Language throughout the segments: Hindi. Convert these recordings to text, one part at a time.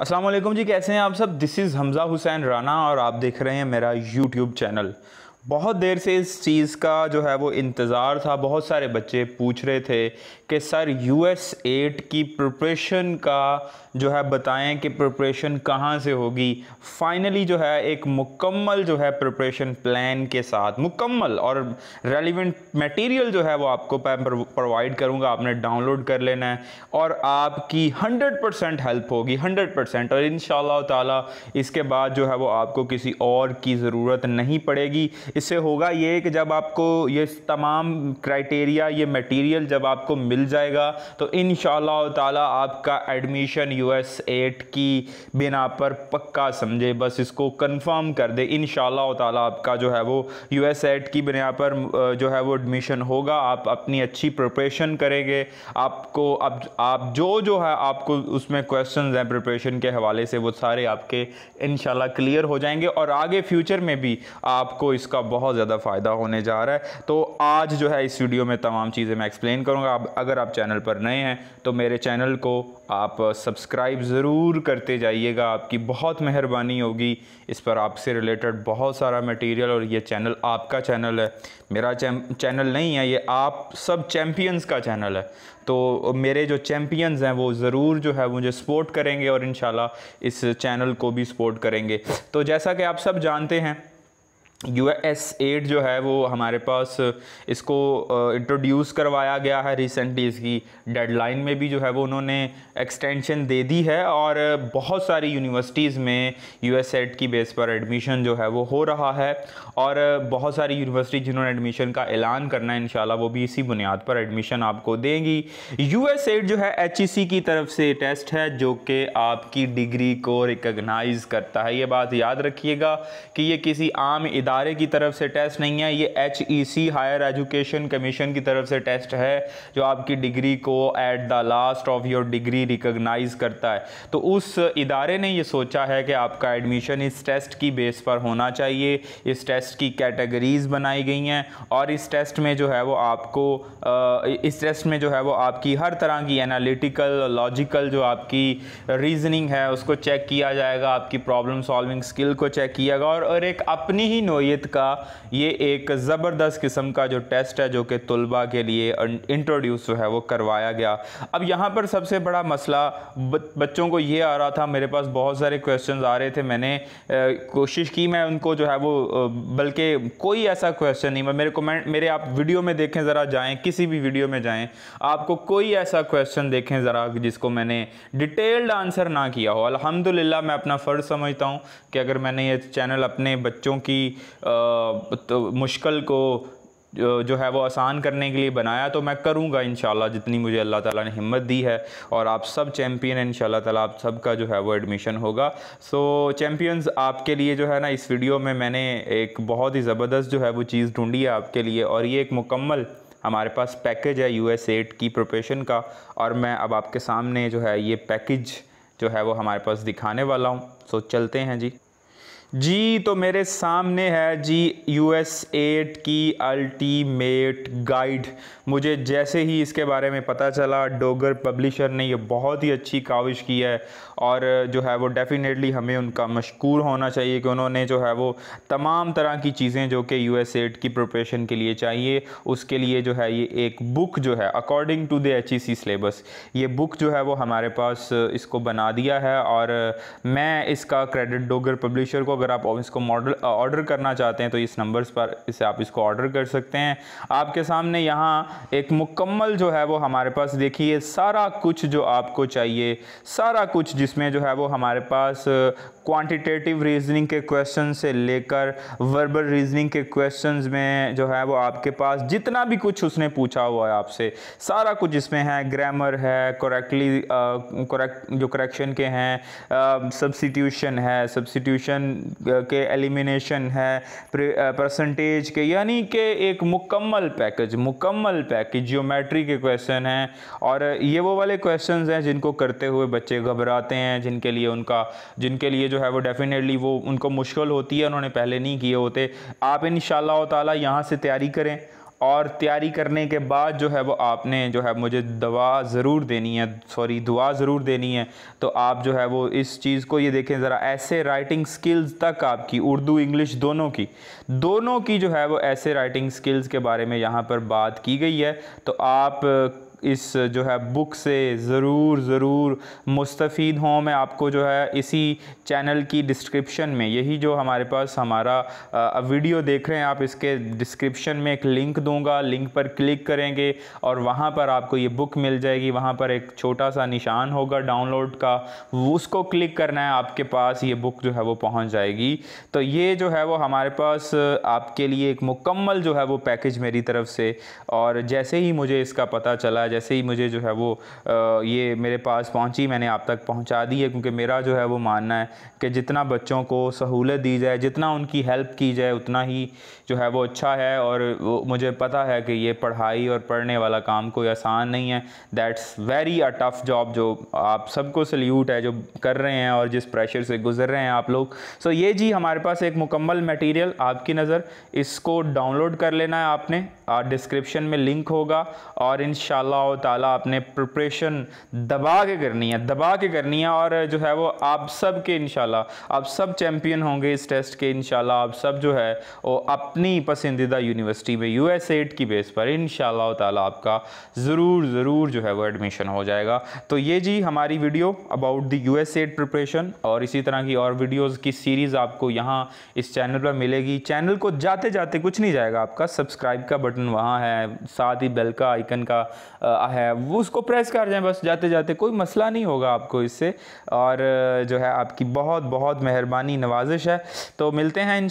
असलम जी कैसे हैं आप सब दिस इज़ हमज़ा हुसैन राना और आप देख रहे हैं मेरा यूट्यूब चैनल बहुत देर से इस चीज़ का जो है वो इंतज़ार था बहुत सारे बच्चे पूछ रहे थे कि सर यू एस एट की प्रिपरेशन का जो है बताएं कि प्रिपरेशन कहाँ से होगी फाइनली जो है एक मुकम्मल जो है प्रिपरेशन प्लान के साथ मुकम्मल और रेलिवेंट मटेरियल जो है वो आपको प्रोवाइड करूँगा आपने डाउनलोड कर लेना है और आपकी हंड्रेड परसेंट हेल्प होगी हंड्रेड परसेंट और इन ताला इसके बाद जो है वो आपको किसी और की ज़रूरत नहीं पड़ेगी इससे होगा ये कि जब आपको ये तमाम क्राइटेरिया ये मटेरियल जब आपको मिल जाएगा तो इन ताला आपका एडमिशन यू एस एट की बिना पर पक्का समझे बस इसको कंफर्म कर दे इन ताला आपका जो है वो यू एस एट की बिना पर जो है वो एडमिशन होगा आप अपनी अच्छी प्रिपरेशन करेंगे आपको अब आप, आप जो जो है आपको उसमें क्वेश्चन हैं प्रिपरेशन के हवाले से वो सारे आपके इन क्लियर हो जाएंगे और आगे फ्यूचर में भी आपको इसका बहुत ज़्यादा फ़ायदा होने जा रहा है तो आज जो है इस वीडियो में तमाम चीज़ें मैं एक्सप्लेन करूँगा आप अगर आप चैनल पर नए हैं तो मेरे चैनल को आप सब्सक्राइब ज़रूर करते जाइएगा आपकी बहुत मेहरबानी होगी इस पर आपसे रिलेटेड बहुत सारा मटेरियल और ये चैनल आपका चैनल है मेरा चैनल नहीं है ये आप सब चैम्पियंस का चैनल है तो मेरे जो चैम्पियंस हैं वो ज़रूर जो है मुझे सपोर्ट करेंगे और इन इस चैनल को भी सपोर्ट करेंगे तो जैसा कि आप सब जानते हैं यू एस एड जो है वो हमारे पास इसको इंट्रोड्यूस करवाया गया है रिसेंटली इसकी डेडलाइन में भी जो है वो उन्होंने एक्सटेंशन दे दी है और बहुत सारी यूनिवर्सिटीज़ में यू एस एड की बेस पर एडमिशन जो है वो हो रहा है और बहुत सारी यूनिवर्सिटी जिन्होंने एडमिशन का ऐलान करना है इन वो भी इसी बुनियाद पर एडमिशन आपको देंगी यू एस एड जो है एच ई सी की तरफ से टेस्ट है जो कि आपकी डिग्री को रिकगनाइज़ करता है ये बात याद रखिएगा कि ये किसी आम इदा इदारे की तरफ से टेस्ट नहीं है ये H E C higher education commission की तरफ से टेस्ट है जो आपकी डिग्री को at the last of your degree recognize करता है तो उस इदारे ने ये सोचा है कि आपका एडमिशन इस टेस्ट की बेस पर होना चाहिए इस टेस्ट की कैटेगरीज बनाई गई हैं और इस टेस्ट में जो है वो आपको इस टेस्ट में जो है वो आपकी हर तरह की एनालिटिकल लॉजिकल जो आपकी रीजनिंग है उसको चेक किया जाएगा आपकी प्रॉब्लम सॉल्विंग स्किल को चेक किया जाएगा और, और एक अपनी ही नो नोयत का ये एक ज़बरदस्त किस्म का जो टेस्ट है जो कि तलबा के लिए इंट्रोड्यूस अं-, जो है वो करवाया गया अब यहाँ पर सबसे बड़ा मसला बच्चों को ये आ रहा था मेरे पास बहुत सारे क्वेश्चन आ रहे थे मैंने कोशिश की मैं उनको जो है वो बल्कि कोई ऐसा क्वेश्चन नहीं मेरे कमेंट मेरे आप वीडियो में देखें ज़रा जाएँ किसी भी वीडियो में जाएँ आपको कोई ऐसा क्वेश्चन देखें ज़रा जिसको मैंने डिटेल्ड आंसर ना किया हो अलहमदिल्ला मैं अपना फ़र्ज़ समझता हूँ कि अगर मैंने ये चैनल अपने बच्चों की तो मुश्किल को जो है वो आसान करने के लिए बनाया तो मैं करूँगा इन जितनी मुझे अल्लाह ताला ने हिम्मत दी है और आप सब चैम्पियन हैं इन ताला आप सब का जो है वो एडमिशन होगा सो चैम्पियंस आपके लिए जो है ना इस वीडियो में मैंने एक बहुत ही ज़बरदस्त जो है वो चीज़ ढूंढी है आपके लिए और ये एक मुकम्मल हमारे पास पैकेज है यू एस एड की प्रोपेशन का और मैं अब आपके सामने जो है ये पैकेज जो है वो हमारे पास दिखाने वाला हूँ सो चलते हैं जी जी तो मेरे सामने है जी यू एस एट की अल्टीमेट गाइड मुझे जैसे ही इसके बारे में पता चला डोगर पब्लिशर ने ये बहुत ही अच्छी काविश की है और जो है वो डेफ़िनेटली हमें उनका मशकूर होना चाहिए कि उन्होंने जो है वो तमाम तरह की चीज़ें जो कि यू एस एड की प्रिपरेशन के लिए चाहिए उसके लिए जो है ये एक बुक जो है according to the H E C syllabus ये बुक जो है वो हमारे पास इसको बना दिया है और मैं इसका क्रेडिट डोगर पब्लिशर को अगर आप इसको मॉडल ऑर्डर करना चाहते हैं तो इस नंबर्स पर इसे आप इसको ऑर्डर कर सकते हैं आपके सामने यहाँ एक मुकम्मल जो है वो हमारे पास देखिए सारा कुछ जो आपको चाहिए सारा कुछ जिसमें जो है वो हमारे पास क्वांटिटेटिव रीजनिंग के क्वेश्चन से लेकर वर्बल रीजनिंग के क्वेश्चन में जो है वो आपके पास जितना भी कुछ उसने पूछा हुआ है आपसे सारा कुछ इसमें है ग्रामर है करेक्टली करेक्ट जो करेक्शन के हैं सब्सिट्यूशन है सब्सिट्यूशन के एलिमिनेशन है परसेंटेज के यानी कि एक मुकम्मल पैकेज मुकम्मल पैकेज ज्योमेट्री के क्वेश्चन हैं और ये वो वाले क्वेश्चंस हैं जिनको करते हुए बच्चे घबराते हैं जिनके लिए उनका जिनके लिए जो है वो डेफिनेटली वो उनको मुश्किल होती है उन्होंने पहले नहीं किए होते आप इन शाह यहाँ से तैयारी करें और तैयारी करने के बाद जो है वो आपने जो है मुझे दवा ज़रूर देनी है सॉरी दुआ ज़रूर देनी है तो आप जो है वो इस चीज़ को ये देखें ज़रा ऐसे राइटिंग स्किल्स तक आपकी उर्दू इंग्लिश दोनों की दोनों की जो है वो ऐसे राइटिंग स्किल्स के बारे में यहाँ पर बात की गई है तो आप इस जो है बुक से ज़रूर ज़रूर मुस्तफ़ हों मैं आपको जो है इसी चैनल की डिस्क्रिप्शन में यही जो हमारे पास हमारा वीडियो देख रहे हैं आप इसके डिस्क्रिप्शन में एक लिंक दूंगा लिंक पर क्लिक करेंगे और वहाँ पर आपको ये बुक मिल जाएगी वहाँ पर एक छोटा सा निशान होगा डाउनलोड का उसको क्लिक करना है आपके पास ये बुक जो है वो पहुँच जाएगी तो ये जो है वो हमारे पास आपके लिए एक मुकम्मल जो है वो पैकेज मेरी तरफ से और जैसे ही मुझे इसका पता चला जैसे ही मुझे जो है वो ये मेरे पास पहुंची मैंने आप तक पहुंचा दी है क्योंकि मेरा जो है वो मानना है कि जितना बच्चों को सहूलत दी जाए जितना उनकी हेल्प की जाए उतना ही जो है वो अच्छा है और मुझे पता है कि ये पढ़ाई और पढ़ने वाला काम कोई आसान नहीं है that's very a tough job जो आप सबको सल्यूट है जो कर रहे हैं और जिस प्रेशर से गुजर रहे हैं आप लोग सो so, ये जी हमारे पास एक मुकम्मल मटेरियल आपकी नज़र इसको डाउनलोड कर लेना है आपने डिस्क्रिप्शन में लिंक होगा और इन ताला आपने प्रिपरेशन दबा के करनी है दबा के करनी है और जो है वो आप सब के इनशाला आप सब चैम्पियन होंगे इस टेस्ट के इनशाला आप सब जो है वो अपनी पसंदीदा यूनिवर्सिटी में यू एस एड की बेस पर इन ताला आपका ज़रूर ज़रूर जो है वो एडमिशन हो जाएगा तो ये जी हमारी video about the U S at preparation और इसी तरह की और वीडियोज़ की सीरीज़ आपको यहाँ इस चैनल पर मिलेगी चैनल को जाते जाते कुछ नहीं जाएगा आपका सब्सक्राइब का बटन वहाँ है साथ ही बेल का आइकन का है वो उसको प्रेस कर जाएं बस जाते जाते कोई मसला नहीं होगा आपको इससे और जो है आपकी बहुत बहुत मेहरबानी नवाजिश है तो मिलते हैं इन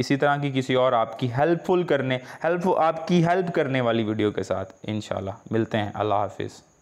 इसी तरह की किसी और आपकी हेल्पफुल करने हेल्प आपकी हेल्प करने वाली वीडियो के साथ इन मिलते हैं अल्लाह हाफिज़